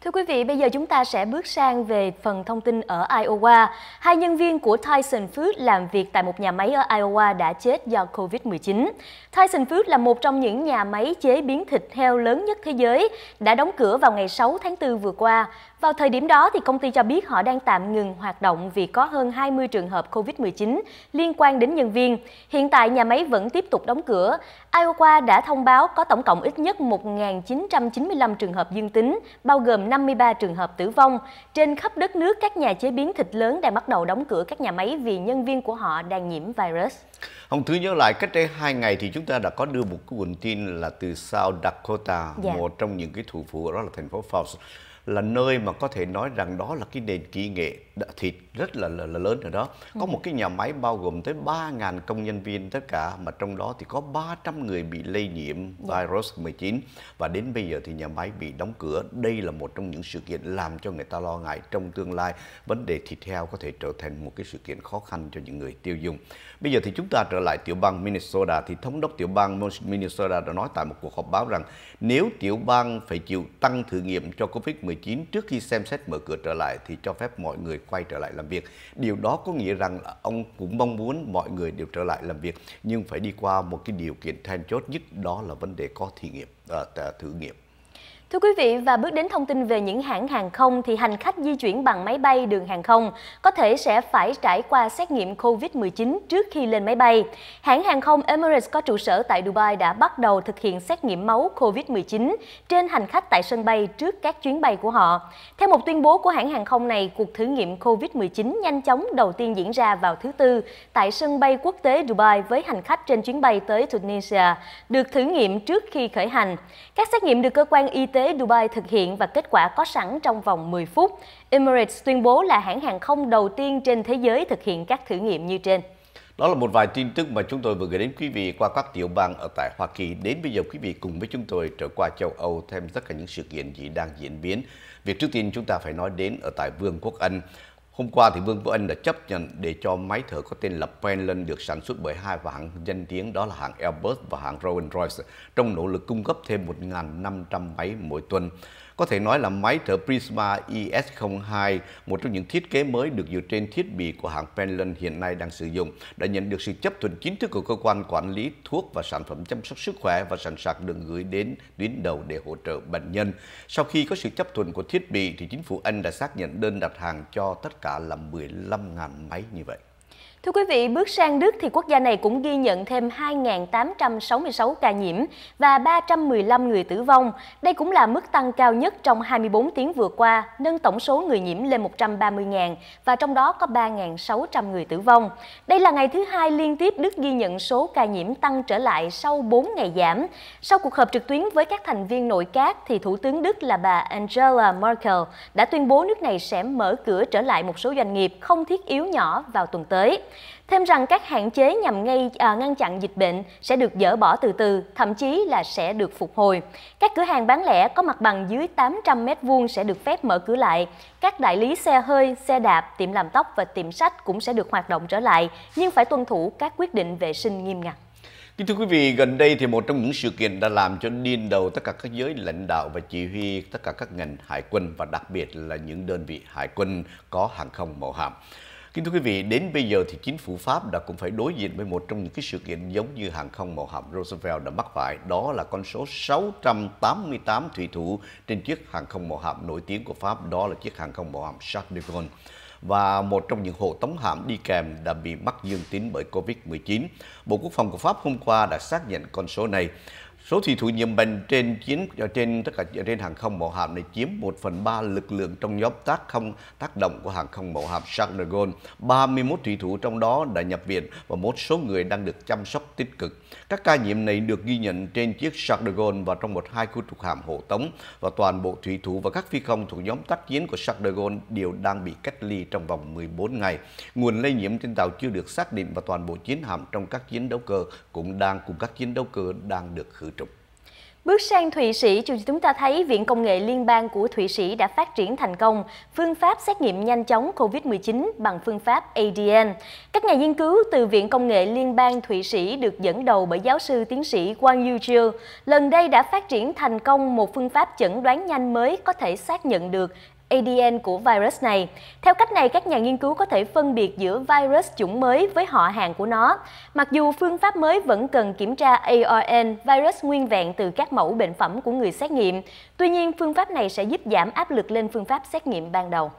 Thưa quý vị, bây giờ chúng ta sẽ bước sang về phần thông tin ở Iowa. Hai nhân viên của Tyson Food làm việc tại một nhà máy ở Iowa đã chết do COVID-19. Tyson Food là một trong những nhà máy chế biến thịt heo lớn nhất thế giới, đã đóng cửa vào ngày 6 tháng 4 vừa qua. Vào thời điểm đó, thì công ty cho biết họ đang tạm ngừng hoạt động vì có hơn 20 trường hợp COVID-19 liên quan đến nhân viên. Hiện tại, nhà máy vẫn tiếp tục đóng cửa. Iowa đã thông báo có tổng cộng ít nhất 1.995 trường hợp dương tính, bao gồm 53 trường hợp tử vong. Trên khắp đất nước, các nhà chế biến thịt lớn đang bắt đầu đóng cửa các nhà máy vì nhân viên của họ đang nhiễm virus. Hồng Thứ nhớ lại, cách đây hai ngày thì chúng ta đã có đưa một cái nguồn tin là từ South Dakota, dạ. một trong những cái thủ phủ đó là thành phố Falls là nơi mà có thể nói rằng đó là cái nền kỹ nghệ thịt rất là, là, là lớn ở đó. Có ừ. một cái nhà máy bao gồm tới 3.000 công nhân viên tất cả mà trong đó thì có 300 người bị lây nhiễm dạ. virus 19 và đến bây giờ thì nhà máy bị đóng cửa. Đây là một trong những sự kiện làm cho người ta lo ngại trong tương lai vấn đề thịt heo có thể trở thành một cái sự kiện khó khăn cho những người tiêu dùng. Bây giờ thì chúng ta trở lại tiểu bang Minnesota thì thống đốc tiểu bang Minnesota đã nói tại một cuộc họp báo rằng nếu tiểu bang phải chịu tăng thử nghiệm cho Covid-19 trước khi xem xét mở cửa trở lại thì cho phép mọi người quay trở lại làm việc. Điều đó có nghĩa rằng là ông cũng mong muốn mọi người đều trở lại làm việc nhưng phải đi qua một cái điều kiện then chốt nhất đó là vấn đề có thí nghiệm, uh, thử nghiệm. Thưa quý vị và bước đến thông tin về những hãng hàng không thì hành khách di chuyển bằng máy bay đường hàng không có thể sẽ phải trải qua xét nghiệm COVID-19 trước khi lên máy bay. Hãng hàng không Emirates có trụ sở tại Dubai đã bắt đầu thực hiện xét nghiệm máu COVID-19 trên hành khách tại sân bay trước các chuyến bay của họ. Theo một tuyên bố của hãng hàng không này, cuộc thử nghiệm COVID-19 nhanh chóng đầu tiên diễn ra vào thứ Tư tại sân bay quốc tế Dubai với hành khách trên chuyến bay tới Tunisia, được thử nghiệm trước khi khởi hành. Các xét nghiệm được cơ quan y tế tế Dubai thực hiện và kết quả có sẵn trong vòng 10 phút. Emirates tuyên bố là hãng hàng không đầu tiên trên thế giới thực hiện các thử nghiệm như trên. Đó là một vài tin tức mà chúng tôi vừa gửi đến quý vị qua các tiểu bang ở tại Hoa Kỳ. Đến bây giờ quý vị cùng với chúng tôi trở qua châu Âu thêm tất cả những sự kiện gì đang diễn biến. Việc trước tiên chúng ta phải nói đến ở tại Vương quốc Anh. Hôm qua thì Vương Quốc Anh đã chấp nhận để cho máy thở có tên là Penland được sản xuất bởi hai hãng danh tiếng đó là hãng Airbus và hãng Rolls-Royce trong nỗ lực cung cấp thêm 1.500 máy mỗi tuần. Có thể nói là máy thở Prisma ES02, một trong những thiết kế mới được dựa trên thiết bị của hãng Penland hiện nay đang sử dụng, đã nhận được sự chấp thuận chính thức của cơ quan quản lý thuốc và sản phẩm chăm sóc sức khỏe và sẵn sàng được gửi đến tuyến đầu để hỗ trợ bệnh nhân. Sau khi có sự chấp thuận của thiết bị thì chính phủ Anh đã xác nhận đơn đặt hàng cho tất cả là 15.000 máy như vậy. Thưa quý vị, bước sang Đức thì quốc gia này cũng ghi nhận thêm 2.866 ca nhiễm và 315 người tử vong. Đây cũng là mức tăng cao nhất trong 24 tiếng vừa qua, nâng tổng số người nhiễm lên 130.000 và trong đó có 3.600 người tử vong. Đây là ngày thứ hai liên tiếp Đức ghi nhận số ca nhiễm tăng trở lại sau 4 ngày giảm. Sau cuộc họp trực tuyến với các thành viên nội các thì Thủ tướng Đức là bà Angela Merkel đã tuyên bố nước này sẽ mở cửa trở lại một số doanh nghiệp không thiết yếu nhỏ vào tuần tới. Thêm rằng các hạn chế nhằm ngay à, ngăn chặn dịch bệnh sẽ được dỡ bỏ từ từ, thậm chí là sẽ được phục hồi. Các cửa hàng bán lẻ có mặt bằng dưới 800 m2 sẽ được phép mở cửa lại. Các đại lý xe hơi, xe đạp, tiệm làm tóc và tiệm sách cũng sẽ được hoạt động trở lại, nhưng phải tuân thủ các quyết định vệ sinh nghiêm ngặt. Kính thưa quý vị, gần đây thì một trong những sự kiện đã làm cho điên đầu tất cả các giới lãnh đạo và chỉ huy tất cả các ngành hải quân và đặc biệt là những đơn vị hải quân có hàng không mẫu hạm. Kính thưa quý vị, đến bây giờ thì chính phủ Pháp đã cũng phải đối diện với một trong những cái sự kiện giống như hàng không màu hạm Roosevelt đã mắc phải, đó là con số 688 thủy thủ trên chiếc hàng không màu hạm nổi tiếng của Pháp, đó là chiếc hàng không màu hạm Charles de Gaulle. Và một trong những hộ tống hạm đi kèm đã bị mắc dương tính bởi Covid-19. Bộ Quốc phòng của Pháp hôm qua đã xác nhận con số này. Số thủy thủ nhiễm bệnh trên chiến trên tất cả trên hàng không mẫu hạm này chiếm 1 phần 3 lực lượng trong nhóm tác không tác động của hàng không mẫu hạm Charles 31 thủy thủ trong đó đã nhập viện và một số người đang được chăm sóc tích cực. Các ca nhiễm này được ghi nhận trên chiếc Charles de Gaulle và trong một hai khu trục hạm hộ tống và toàn bộ thủy thủ và các phi công thuộc nhóm tác chiến của Charles de Gaulle đều đang bị cách ly trong vòng 14 ngày. Nguồn lây nhiễm trên tàu chưa được xác định và toàn bộ chiến hạm trong các chiến đấu cơ cũng đang cùng các chiến đấu cơ đang được khử trùng. Bước sang Thụy Sĩ, chúng ta thấy Viện Công nghệ Liên bang của Thụy Sĩ đã phát triển thành công phương pháp xét nghiệm nhanh chóng COVID-19 bằng phương pháp ADN. Các nhà nghiên cứu từ Viện Công nghệ Liên bang Thụy Sĩ được dẫn đầu bởi giáo sư tiến sĩ quang yu Yuzhil lần đây đã phát triển thành công một phương pháp chẩn đoán nhanh mới có thể xác nhận được ADN của virus này. Theo cách này, các nhà nghiên cứu có thể phân biệt giữa virus chủng mới với họ hàng của nó. Mặc dù phương pháp mới vẫn cần kiểm tra ARN virus nguyên vẹn từ các mẫu bệnh phẩm của người xét nghiệm, tuy nhiên phương pháp này sẽ giúp giảm áp lực lên phương pháp xét nghiệm ban đầu.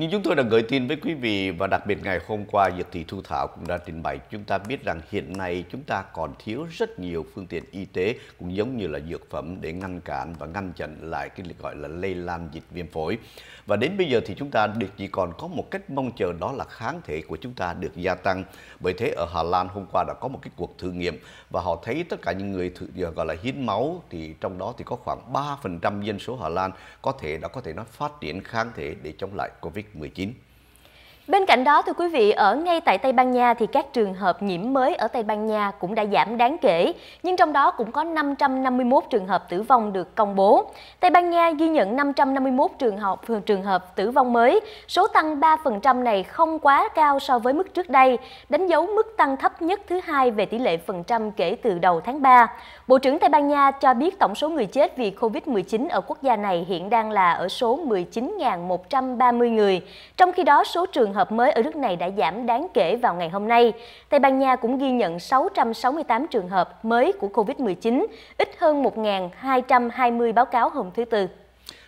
Nhưng chúng tôi đã gửi tin với quý vị và đặc biệt ngày hôm qua Diệp Thị Thu Thảo cũng đã trình bày chúng ta biết rằng hiện nay chúng ta còn thiếu rất nhiều phương tiện y tế cũng giống như là dược phẩm để ngăn cản và ngăn chặn lại cái gọi là lây lan dịch viêm phổi. Và đến bây giờ thì chúng ta được chỉ còn có một cách mong chờ đó là kháng thể của chúng ta được gia tăng. Bởi thế ở Hà Lan hôm qua đã có một cái cuộc thử nghiệm và họ thấy tất cả những người thử, gọi là hiến máu thì trong đó thì có khoảng 3% dân số Hà Lan có thể đã có thể nó phát triển kháng thể để chống lại Covid COVID-19. Bên cạnh đó thưa quý vị, ở ngay tại Tây Ban Nha thì các trường hợp nhiễm mới ở Tây Ban Nha cũng đã giảm đáng kể, nhưng trong đó cũng có 551 trường hợp tử vong được công bố. Tây Ban Nha ghi nhận 551 trường hợp trường hợp tử vong mới, số tăng 3% này không quá cao so với mức trước đây, đánh dấu mức tăng thấp nhất thứ hai về tỷ lệ phần trăm kể từ đầu tháng 3. Bộ trưởng Tây Ban Nha cho biết tổng số người chết vì Covid-19 ở quốc gia này hiện đang là ở số 19.130 người, trong khi đó số trường hợp hợp mới ở nước này đã giảm đáng kể vào ngày hôm nay. Tây Ban Nha cũng ghi nhận 668 trường hợp mới của COVID-19, ít hơn 1.220 báo cáo hôm thứ Tư.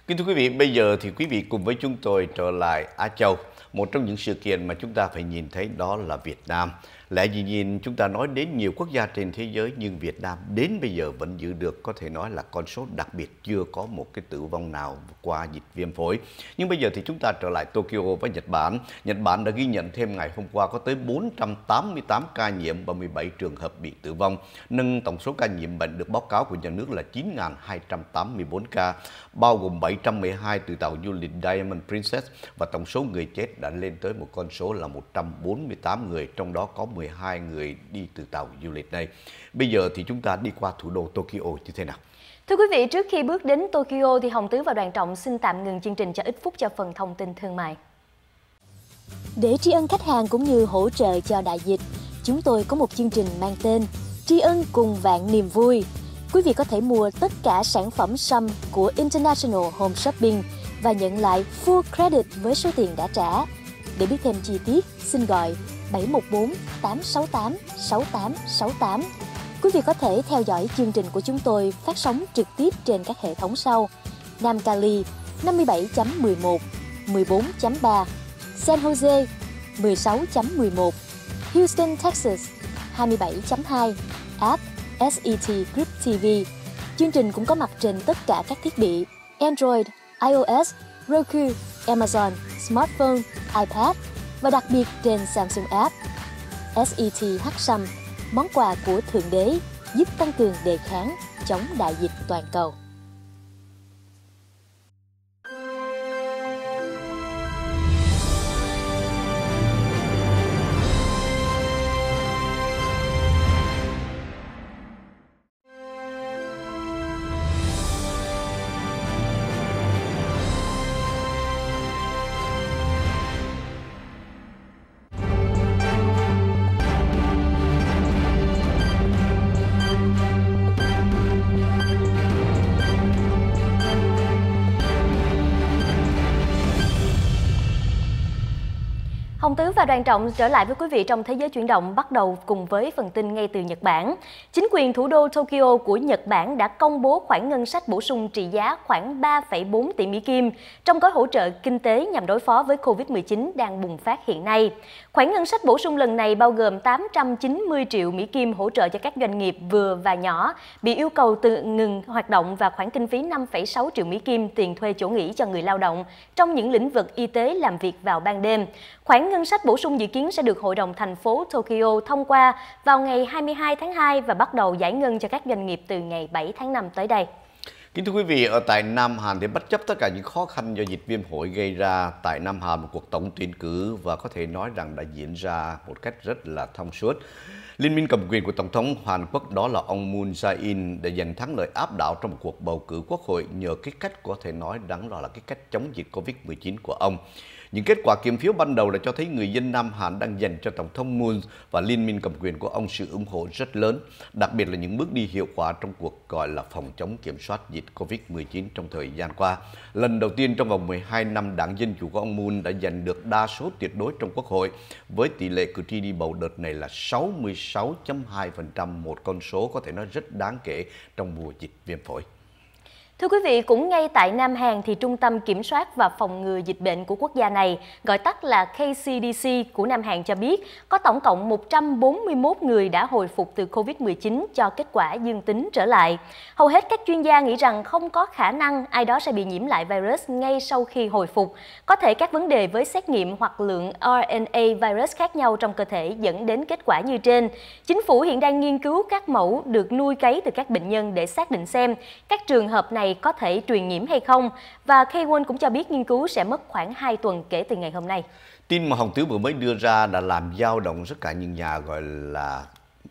Kính thưa quý vị, bây giờ thì quý vị cùng với chúng tôi trở lại Á Châu. Một trong những sự kiện mà chúng ta phải nhìn thấy đó là Việt Nam. Lẽ dĩ nhiên chúng ta nói đến nhiều quốc gia trên thế giới nhưng Việt Nam đến bây giờ vẫn giữ được có thể nói là con số đặc biệt chưa có một cái tử vong nào qua dịch viêm phổi. Nhưng bây giờ thì chúng ta trở lại Tokyo với Nhật Bản. Nhật Bản đã ghi nhận thêm ngày hôm qua có tới 488 ca nhiễm và 17 trường hợp bị tử vong, nâng tổng số ca nhiễm bệnh được báo cáo của nhà nước là 9.284 ca, bao gồm 712 từ tàu du lịch Diamond Princess và tổng số người chết đã lên tới một con số là 148 người, trong đó có 10 12 người đi từ tàu du lịch đây. Bây giờ thì chúng ta đi qua thủ đô Tokyo như thế nào? Thưa quý vị, trước khi bước đến Tokyo thì Hồng Tứ và Đoàn Trọng xin tạm ngừng chương trình cho ít phút cho phần thông tin thương mại. Để tri ân khách hàng cũng như hỗ trợ cho đại dịch, chúng tôi có một chương trình mang tên Tri ân cùng vạn niềm vui. Quý vị có thể mua tất cả sản phẩm sâm của International Home Shopping và nhận lại full credit với số tiền đã trả. Để biết thêm chi tiết, xin gọi 714 868 6868. Quý vị có thể theo dõi chương trình của chúng tôi phát sóng trực tiếp trên các hệ thống sau. Nam Cali 57.11, 14.3, San Jose 16.11, Houston, Texas 27.2, app SET Group TV. Chương trình cũng có mặt trên tất cả các thiết bị Android, iOS, Roku, Amazon, smartphone, iPad và đặc biệt trên Samsung App. SET H-Sum, món quà của Thượng Đế giúp tăng cường đề kháng chống đại dịch toàn cầu. và đoàn trọng trở lại với quý vị trong thế giới chuyển động bắt đầu cùng với phần tin ngay từ Nhật Bản. Chính quyền thủ đô Tokyo của Nhật Bản đã công bố khoản ngân sách bổ sung trị giá khoảng 3,4 tỷ Mỹ Kim trong gói hỗ trợ kinh tế nhằm đối phó với Covid-19 đang bùng phát hiện nay. Khoản ngân sách bổ sung lần này bao gồm 890 triệu Mỹ Kim hỗ trợ cho các doanh nghiệp vừa và nhỏ bị yêu cầu tự ngừng hoạt động và khoản kinh phí 5,6 triệu Mỹ Kim tiền thuê chỗ nghỉ cho người lao động trong những lĩnh vực y tế làm việc vào ban đêm. Khoản ngân sách bổ bổ sung dự kiến sẽ được Hội đồng thành phố Tokyo thông qua vào ngày 22 tháng 2 và bắt đầu giải ngân cho các doanh nghiệp từ ngày 7 tháng 5 tới đây. Kính thưa quý vị, ở tại Nam Hàn thì bất chấp tất cả những khó khăn do dịch viêm phổi gây ra tại Nam Hàn một cuộc tổng tuyển cử và có thể nói rằng đã diễn ra một cách rất là thông suốt. Liên minh cầm quyền của Tổng thống Hàn Quốc đó là ông Moon Jae-in đã giành thắng lợi áp đảo trong một cuộc bầu cử quốc hội nhờ cái cách có thể nói đáng lo là cái cách chống dịch Covid-19 của ông. Những kết quả kiểm phiếu ban đầu đã cho thấy người dân Nam Hàn đang dành cho Tổng thống Moon và liên minh cầm quyền của ông sự ủng hộ rất lớn, đặc biệt là những bước đi hiệu quả trong cuộc gọi là phòng chống kiểm soát dịch COVID-19 trong thời gian qua. Lần đầu tiên trong vòng 12 năm, đảng Dân Chủ của ông Moon đã giành được đa số tuyệt đối trong Quốc hội, với tỷ lệ cử tri đi bầu đợt này là 66.2%, một con số có thể nói rất đáng kể trong mùa dịch viêm phổi. Thưa quý vị, cũng ngay tại Nam Hàn thì Trung tâm Kiểm soát và Phòng ngừa Dịch bệnh của quốc gia này, gọi tắt là KCDC của Nam Hàn cho biết, có tổng cộng 141 người đã hồi phục từ COVID-19 cho kết quả dương tính trở lại. Hầu hết các chuyên gia nghĩ rằng không có khả năng ai đó sẽ bị nhiễm lại virus ngay sau khi hồi phục. Có thể các vấn đề với xét nghiệm hoặc lượng RNA virus khác nhau trong cơ thể dẫn đến kết quả như trên. Chính phủ hiện đang nghiên cứu các mẫu được nuôi cấy từ các bệnh nhân để xác định xem các trường hợp này có thể truyền nhiễm hay không và Kwon cũng cho biết nghiên cứu sẽ mất khoảng 2 tuần kể từ ngày hôm nay. Tin mà Hồng Tứ vừa mới đưa ra đã làm dao động rất cả những nhà gọi là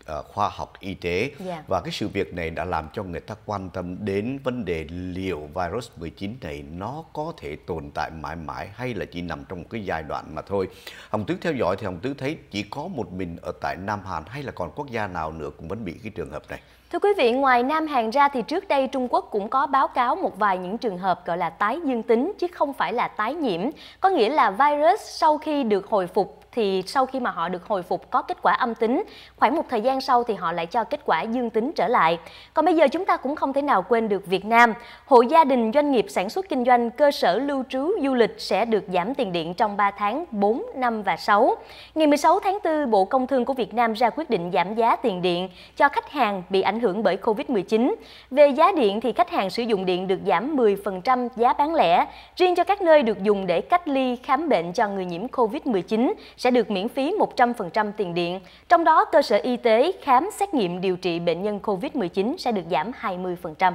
ờ, khoa học y tế yeah. Dạ. và cái sự việc này đã làm cho người ta quan tâm đến vấn đề liệu virus 19 này nó có thể tồn tại mãi mãi hay là chỉ nằm trong một cái giai đoạn mà thôi. Hồng Tứ theo dõi thì Hồng Tứ thấy chỉ có một mình ở tại Nam Hàn hay là còn quốc gia nào nữa cũng vẫn bị cái trường hợp này. Thưa quý vị, ngoài Nam Hàn ra thì trước đây Trung Quốc cũng có báo cáo một vài những trường hợp gọi là tái dương tính chứ không phải là tái nhiễm, có nghĩa là virus sau khi được hồi phục thì sau khi mà họ được hồi phục có kết quả âm tính, khoảng một thời gian sau thì họ lại cho kết quả dương tính trở lại. Còn bây giờ chúng ta cũng không thể nào quên được Việt Nam. Hộ gia đình doanh nghiệp sản xuất kinh doanh, cơ sở lưu trú du lịch sẽ được giảm tiền điện trong 3 tháng 4, 5 và 6. Ngày 16 tháng 4, Bộ Công Thương của Việt Nam ra quyết định giảm giá tiền điện cho khách hàng bị ảnh hưởng bởi Covid-19. Về giá điện thì khách hàng sử dụng điện được giảm 10% giá bán lẻ, riêng cho các nơi được dùng để cách ly khám bệnh cho người nhiễm Covid-19 sẽ được miễn phí 100% tiền điện, trong đó cơ sở y tế khám xét nghiệm điều trị bệnh nhân COVID-19 sẽ được giảm 20%.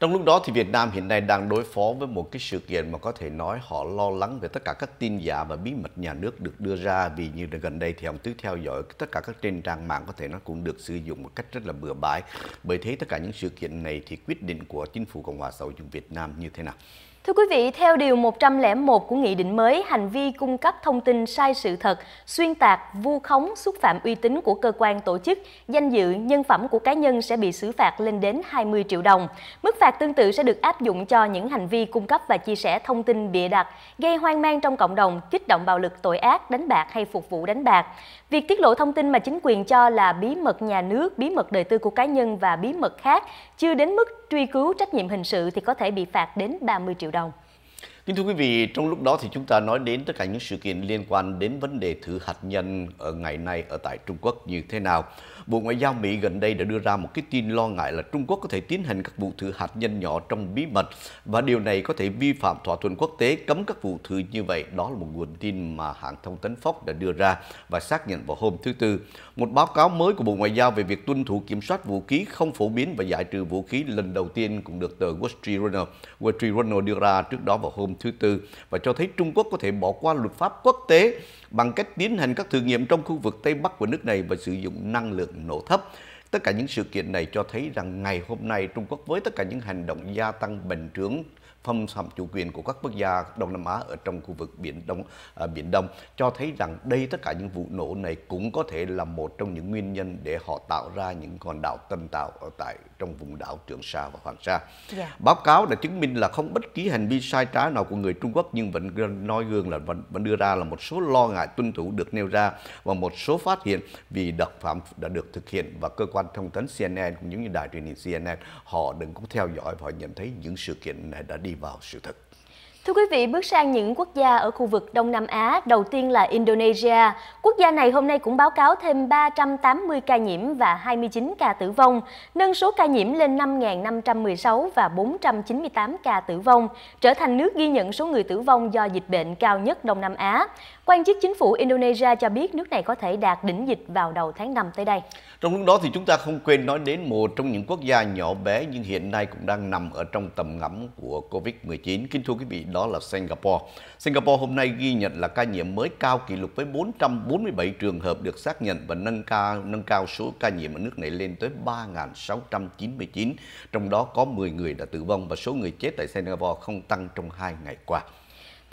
Trong lúc đó thì Việt Nam hiện nay đang đối phó với một cái sự kiện mà có thể nói họ lo lắng về tất cả các tin giả và bí mật nhà nước được đưa ra vì như là gần đây thì ông Tứ theo dõi tất cả các trên trang mạng có thể nó cũng được sử dụng một cách rất là bừa bãi. Bởi thế tất cả những sự kiện này thì quyết định của chính phủ Cộng hòa xã hội chủ Việt Nam như thế nào? Thưa quý vị, theo Điều 101 của Nghị định mới, hành vi cung cấp thông tin sai sự thật, xuyên tạc, vu khống, xúc phạm uy tín của cơ quan tổ chức, danh dự, nhân phẩm của cá nhân sẽ bị xử phạt lên đến 20 triệu đồng. Mức phạt tương tự sẽ được áp dụng cho những hành vi cung cấp và chia sẻ thông tin bịa đặt, gây hoang mang trong cộng đồng, kích động bạo lực tội ác, đánh bạc hay phục vụ đánh bạc. Việc tiết lộ thông tin mà chính quyền cho là bí mật nhà nước, bí mật đời tư của cá nhân và bí mật khác chưa đến mức truy cứu trách nhiệm hình sự thì có thể bị phạt đến 30 triệu đồng. Kính thưa quý vị, trong lúc đó thì chúng ta nói đến tất cả những sự kiện liên quan đến vấn đề thử hạt nhân ở ngày nay ở tại Trung Quốc như thế nào. Bộ Ngoại giao Mỹ gần đây đã đưa ra một cái tin lo ngại là Trung Quốc có thể tiến hành các vụ thử hạt nhân nhỏ trong bí mật và điều này có thể vi phạm thỏa thuận quốc tế cấm các vụ thử như vậy. Đó là một nguồn tin mà hãng thông tấn Fox đã đưa ra và xác nhận vào hôm thứ Tư. Một báo cáo mới của Bộ Ngoại giao về việc tuân thủ kiểm soát vũ khí không phổ biến và giải trừ vũ khí lần đầu tiên cũng được tờ Wall Street Journal, Wall Street Journal đưa ra trước đó vào hôm thứ Tư và cho thấy Trung Quốc có thể bỏ qua luật pháp quốc tế bằng cách tiến hành các thử nghiệm trong khu vực Tây Bắc của nước này và sử dụng năng lượng nổ thấp. Tất cả những sự kiện này cho thấy rằng ngày hôm nay Trung Quốc với tất cả những hành động gia tăng bình trướng phong phạm chủ quyền của các quốc gia Đông Nam Á ở trong khu vực biển Đông à, biển Đông cho thấy rằng đây tất cả những vụ nổ này cũng có thể là một trong những nguyên nhân để họ tạo ra những hòn đảo tân tạo ở tại trong vùng đảo Trường Sa và Hoàng Sa. Yeah. Dạ. Báo cáo đã chứng minh là không bất kỳ hành vi sai trái nào của người Trung Quốc nhưng vẫn nói gương là vẫn, vẫn đưa ra là một số lo ngại tuân thủ được nêu ra và một số phát hiện vì đặc phạm đã được thực hiện và cơ quan thông tấn CNN cũng như đài truyền hình CNN họ đừng có theo dõi và họ nhận thấy những sự kiện này đã đi vào sự thật. Thưa quý vị, bước sang những quốc gia ở khu vực Đông Nam Á, đầu tiên là Indonesia. Quốc gia này hôm nay cũng báo cáo thêm 380 ca nhiễm và 29 ca tử vong, nâng số ca nhiễm lên 5.516 và 498 ca tử vong, trở thành nước ghi nhận số người tử vong do dịch bệnh cao nhất Đông Nam Á. Quan chức chính phủ Indonesia cho biết nước này có thể đạt đỉnh dịch vào đầu tháng 5 tới đây. Trong lúc đó thì chúng ta không quên nói đến một trong những quốc gia nhỏ bé nhưng hiện nay cũng đang nằm ở trong tầm ngắm của Covid-19. Kính thưa quý vị, đó là Singapore. Singapore hôm nay ghi nhận là ca nhiễm mới cao kỷ lục với 447 trường hợp được xác nhận và nâng cao nâng cao số ca nhiễm ở nước này lên tới 3.699, trong đó có 10 người đã tử vong và số người chết tại Singapore không tăng trong 2 ngày qua.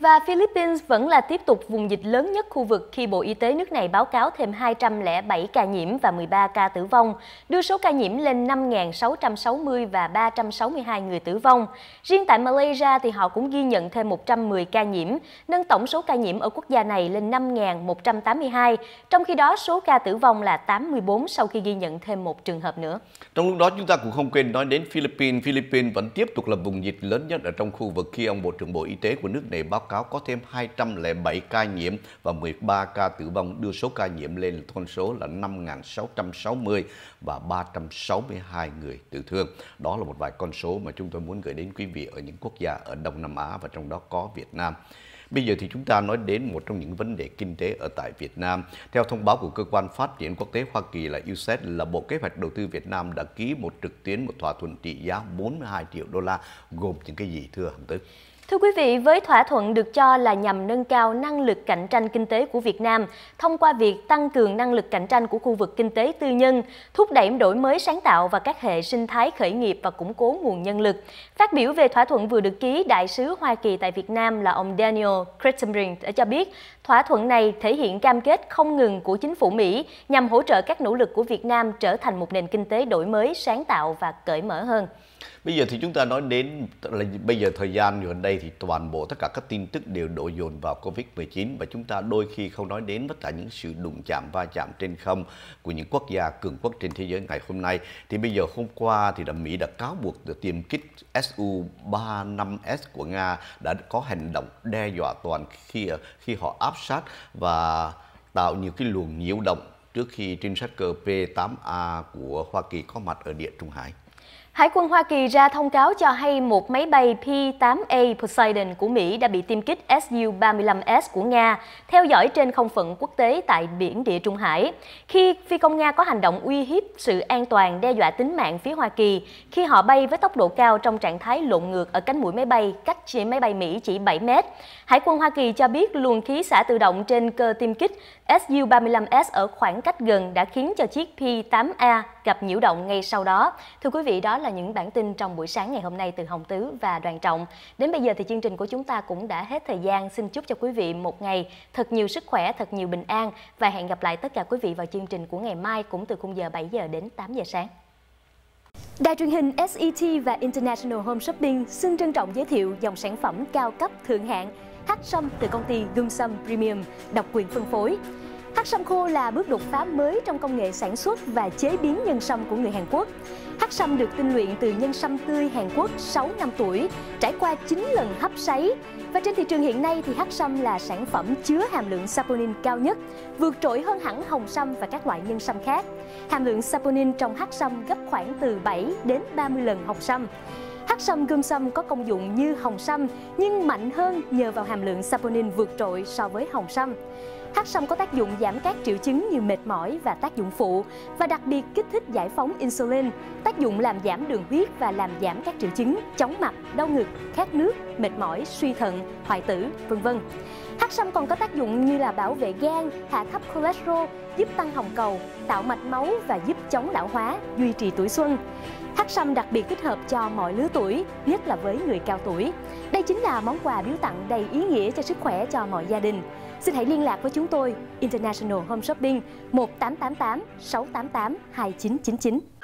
Và Philippines vẫn là tiếp tục vùng dịch lớn nhất khu vực khi Bộ Y tế nước này báo cáo thêm 207 ca nhiễm và 13 ca tử vong, đưa số ca nhiễm lên 5.660 và 362 người tử vong. Riêng tại Malaysia thì họ cũng ghi nhận thêm 110 ca nhiễm, nâng tổng số ca nhiễm ở quốc gia này lên 5.182, trong khi đó số ca tử vong là 84 sau khi ghi nhận thêm một trường hợp nữa. Trong lúc đó chúng ta cũng không quên nói đến Philippines. Philippines vẫn tiếp tục là vùng dịch lớn nhất ở trong khu vực khi ông Bộ trưởng Bộ Y tế của nước này báo cáo có thêm 207 ca nhiễm và 13 ca tử vong đưa số ca nhiễm lên con số là 5.660 và 362 người tử thương. Đó là một vài con số mà chúng tôi muốn gửi đến quý vị ở những quốc gia ở Đông Nam Á và trong đó có Việt Nam. Bây giờ thì chúng ta nói đến một trong những vấn đề kinh tế ở tại Việt Nam. Theo thông báo của cơ quan phát triển quốc tế Hoa Kỳ là USAID là Bộ Kế hoạch Đầu tư Việt Nam đã ký một trực tuyến một thỏa thuận trị giá 42 triệu đô la gồm những cái gì thưa Hằng Tức? Thưa quý vị, với thỏa thuận được cho là nhằm nâng cao năng lực cạnh tranh kinh tế của Việt Nam thông qua việc tăng cường năng lực cạnh tranh của khu vực kinh tế tư nhân, thúc đẩy đổi mới sáng tạo và các hệ sinh thái khởi nghiệp và củng cố nguồn nhân lực. Phát biểu về thỏa thuận vừa được ký, đại sứ Hoa Kỳ tại Việt Nam là ông Daniel Crittenbrink đã cho biết, thỏa thuận này thể hiện cam kết không ngừng của chính phủ Mỹ nhằm hỗ trợ các nỗ lực của Việt Nam trở thành một nền kinh tế đổi mới, sáng tạo và cởi mở hơn. Bây giờ thì chúng ta nói đến là bây giờ thời gian gần đây thì toàn bộ tất cả các tin tức đều đổ dồn vào Covid-19 và chúng ta đôi khi không nói đến tất cả những sự đụng chạm va chạm trên không của những quốc gia cường quốc trên thế giới ngày hôm nay. Thì bây giờ hôm qua thì là Mỹ đã cáo buộc tiêm kích Su-35S của Nga đã có hành động đe dọa toàn khi khi họ áp sát và tạo nhiều cái luồng nhiễu động trước khi trinh sát cơ P-8A của Hoa Kỳ có mặt ở Địa Trung Hải. Hải quân Hoa Kỳ ra thông cáo cho hay một máy bay P-8A Poseidon của Mỹ đã bị tiêm kích Su-35S của Nga theo dõi trên không phận quốc tế tại biển địa Trung Hải. Khi phi công Nga có hành động uy hiếp sự an toàn đe dọa tính mạng phía Hoa Kỳ khi họ bay với tốc độ cao trong trạng thái lộn ngược ở cánh mũi máy bay cách chỉ máy bay Mỹ chỉ 7 mét. Hải quân Hoa Kỳ cho biết luồng khí xả tự động trên cơ tiêm kích Su-35S ở khoảng cách gần đã khiến cho chiếc P-8A gặp nhiễu động ngay sau đó. Thưa quý vị, đó là những bản tin trong buổi sáng ngày hôm nay từ Hồng Tứ và Đoàn Trọng. Đến bây giờ thì chương trình của chúng ta cũng đã hết thời gian. Xin chúc cho quý vị một ngày thật nhiều sức khỏe, thật nhiều bình an và hẹn gặp lại tất cả quý vị vào chương trình của ngày mai cũng từ khung giờ 7 giờ đến 8 giờ sáng. Đài truyền hình SET và International Home Shopping xin trân trọng giới thiệu dòng sản phẩm cao cấp thượng hạng khắc sâm từ công ty Gương Sâm Premium, độc quyền phân phối. Hắc sâm khô là bước đột phá mới trong công nghệ sản xuất và chế biến nhân sâm của người Hàn Quốc. Hắc sâm được tinh luyện từ nhân sâm tươi Hàn Quốc 6 năm tuổi, trải qua 9 lần hấp sấy. Và trên thị trường hiện nay thì hắc sâm là sản phẩm chứa hàm lượng saponin cao nhất, vượt trội hơn hẳn hồng sâm và các loại nhân sâm khác. Hàm lượng saponin trong hắc sâm gấp khoảng từ 7 đến 30 lần hồng sâm. Hắc sâm gươm sâm có công dụng như hồng sâm nhưng mạnh hơn nhờ vào hàm lượng saponin vượt trội so với hồng sâm. Hắc sâm có tác dụng giảm các triệu chứng như mệt mỏi và tác dụng phụ và đặc biệt kích thích giải phóng insulin, tác dụng làm giảm đường huyết và làm giảm các triệu chứng chóng mặt, đau ngực, khát nước, mệt mỏi, suy thận, hoại tử, vân vân. Hắc sâm còn có tác dụng như là bảo vệ gan, hạ thấp cholesterol, giúp tăng hồng cầu, tạo mạch máu và giúp chống lão hóa, duy trì tuổi xuân. Hát sâm đặc biệt thích hợp cho mọi lứa tuổi, nhất là với người cao tuổi. Đây chính là món quà biếu tặng đầy ý nghĩa cho sức khỏe cho mọi gia đình. Xin hãy liên lạc với chúng tôi International Home Shopping 1888 688 2999.